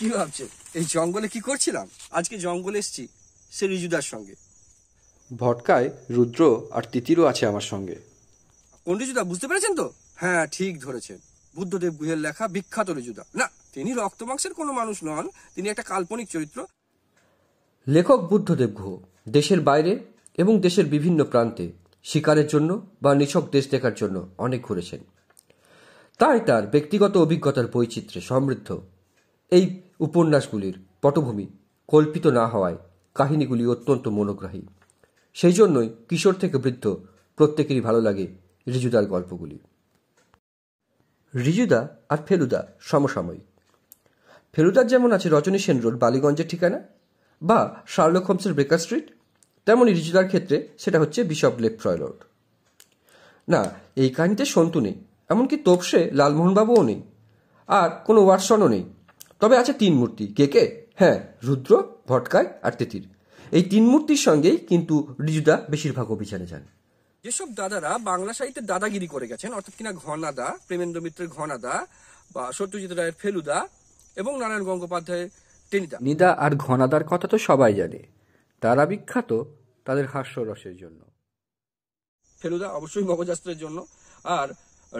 কি ভাবছেন এই জঙ্গলে কি করছিলাম আজকে জঙ্গলে এসছি সে রিজুদার সঙ্গে ভটকায় রুদ্র আর তিতিরও আছে আমার সঙ্গে কোন রিজুদা বুঝতে পেরেছেন তো হ্যাঁ ঠিক ধরেছেন বুদ্ধদেব গুহের লেখা বিখ্যাত রিজুদা না তিনি রক্ত মাংসের কোনো মানুষ নন তিনি একটা কাল্পনিক চরিত্র লেখক বুদ্ধদেব গুহ দেশের বাইরে এবং দেশের বিভিন্ন প্রান্তে শিকারের জন্য বা নিছক দেশ দেখার জন্য অনেক ঘুরেছেন তাই তার ব্যক্তিগত অভিজ্ঞতার বৈচিত্র্যে সমৃদ্ধ এই উপন্যাসগুলির পটভূমি কল্পিত না হওয়ায় কাহিনীগুলি অত্যন্ত মনোগ্রাহী সেই জন্যই কিশোর থেকে বৃদ্ধ প্রত্যেকেরই ভালো লাগে রিজুদার গল্পগুলি রিজুদা আর ফেলুদা সমসাময়িক ফেলুদার যেমন আছে রজনী সেন রোড বালিগঞ্জের ঠিকানা বা শার্লক হোমসের ব্রেকার স্ট্রিট তেমনই রিজুদার ক্ষেত্রে সেটা হচ্ছে বিশপ লেপ্রয় রোড না এই কাহিনীতে সন্তু নেই এমনকি তোপসে লালমোহনবাবুও নেই আর কোনো ওয়াটসনও নেই তবে আছে তিন মূর্তি কে কে হ্যাঁ রুদ্র ভটকায় আর তেতির এই তিন মূর্তির সঙ্গেই কিন্তু রিজুদা বেশিরভাগ অভিযানে যান যেসব দাদারা বাংলা সাহিত্যে দাদাগিরি করে গেছেন অর্থাৎ কিনা ঘনাদা প্রেমেন্দ্র মিত্রের ঘনাদা বা সত্যজিৎ রায়ের ফেলুদা এবং নারায়ণ গঙ্গোপাধ্যায়ের টেনিদা নিদা আর ঘনাদার কথা তো সবাই জানে তারা বিখ্যাত তাদের হাস্যরসের জন্য ফেলুদা অবশ্যই মগজাস্ত্রের জন্য আর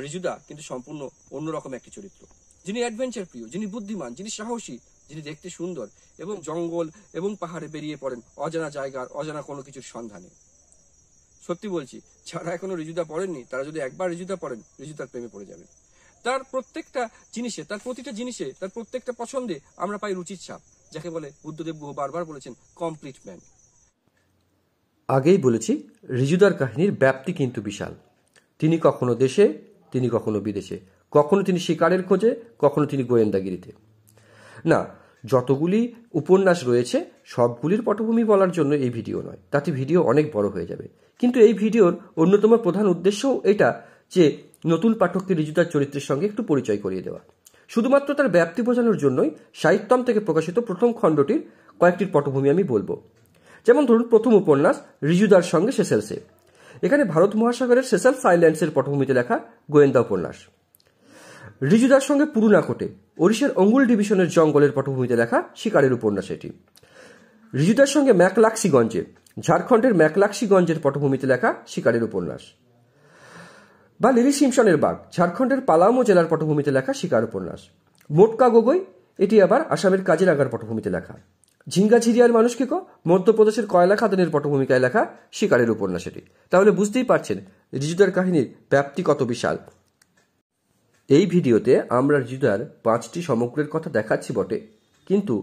রিজুদা কিন্তু সম্পূর্ণ অন্যরকম একটি চরিত্র যিনি অ্যাডভেঞ্চার প্রিয় যিনি বুদ্ধিমান যিনি সাহসী যিনি দেখতে সুন্দর এবং জঙ্গল এবং পাহাড়ে বেরিয়ে পড়েন অজানা জায়গার অজানা কোনো কিছুর সন্ধানে সত্যি বলছি যারা এখনো রিজুদা পড়েননি তারা যদি একবার রিজুদা পড়েন রিজুদার প্রেমে পড়ে যাবেন তার প্রত্যেকটা জিনিসে তার প্রতিটা জিনিসে তার প্রত্যেকটা পছন্দে আমরা পাই রুচির ছাপ যাকে বলে বুদ্ধদেব গুহ বারবার বলেছেন কমপ্লিট ম্যান আগেই বলেছি রিজুদার কাহিনীর ব্যাপ্তি কিন্তু বিশাল তিনি কখনো দেশে তিনি কখনো বিদেশে কখনো তিনি শিকারের খোঁজে কখনো তিনি গোয়েন্দাগিরিতে না যতগুলি উপন্যাস রয়েছে সবগুলির পটভূমি বলার জন্য এই ভিডিও নয় তাতে ভিডিও অনেক বড় হয়ে যাবে কিন্তু এই ভিডিওর অন্যতম প্রধান উদ্দেশ্যও এটা যে নতুন পাঠককে রিজুদার চরিত্রের সঙ্গে একটু পরিচয় করিয়ে দেওয়া শুধুমাত্র তার ব্যাপ্তি বোঝানোর জন্যই সাহিত্যম থেকে প্রকাশিত প্রথম খণ্ডটির কয়েকটির পটভূমি আমি বলবো যেমন ধরুন প্রথম উপন্যাস রিজুদার সঙ্গে সেসেলসে এখানে ভারত মহাসাগরের সেসেলস আইল্যান্ডসের পটভূমিতে লেখা গোয়েন্দা উপন্যাস রিজুদার সঙ্গে পুরুনাকোটে ওড়িশার অঙ্গুল ডিভিশনের জঙ্গলের পটভূমিতে লেখা শিকারের উপন্যাস এটি রিজুদার সঙ্গে ম্যাকলাক্সিগঞ্জে ঝাড়খণ্ডের ম্যাকলাক্সিগঞ্জের পটভূমিতে লেখা শিকারের উপন্যাস বা লিলি সিমসনের বাঘ ঝাড়খণ্ডের পালামো জেলার পটভূমিতে লেখা শিকার উপন্যাস মোটকা গগৈ এটি আবার আসামের কাজিরাঙ্গার পটভূমিতে লেখা ঝিঙ্গা ঝিরিয়ার মানুষকে কো মধ্যপ্রদেশের কয়লা খাদানের পটভূমিকায় লেখা শিকারের উপন্যাস এটি তাহলে বুঝতেই পারছেন রিজুদার কাহিনীর ব্যাপ্তি কত বিশাল এই ভিডিওতে আমরা হৃদয়ের পাঁচটি সমগ্রের কথা দেখাচ্ছি বটে কিন্তু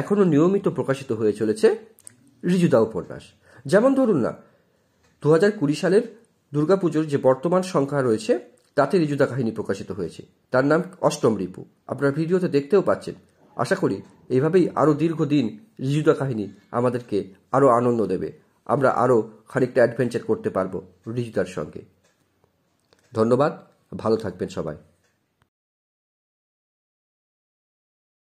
এখনও নিয়মিত প্রকাশিত হয়ে চলেছে ঋজুদা উপন্যাস যেমন ধরুন না দু কুড়ি সালের দুর্গাপুজোর যে বর্তমান সংখ্যা রয়েছে তাতে ঋজুদা কাহিনী প্রকাশিত হয়েছে তার নাম অষ্টম রিপু আপনারা ভিডিওতে দেখতেও পাচ্ছেন আশা করি এইভাবেই আরও দীর্ঘদিন ঋজুদা কাহিনী আমাদেরকে আরও আনন্দ দেবে আমরা আরও খানিকটা অ্যাডভেঞ্চার করতে পারবো ঋজুদার সঙ্গে ধন্যবাদ ভালো থাকবেন সবাই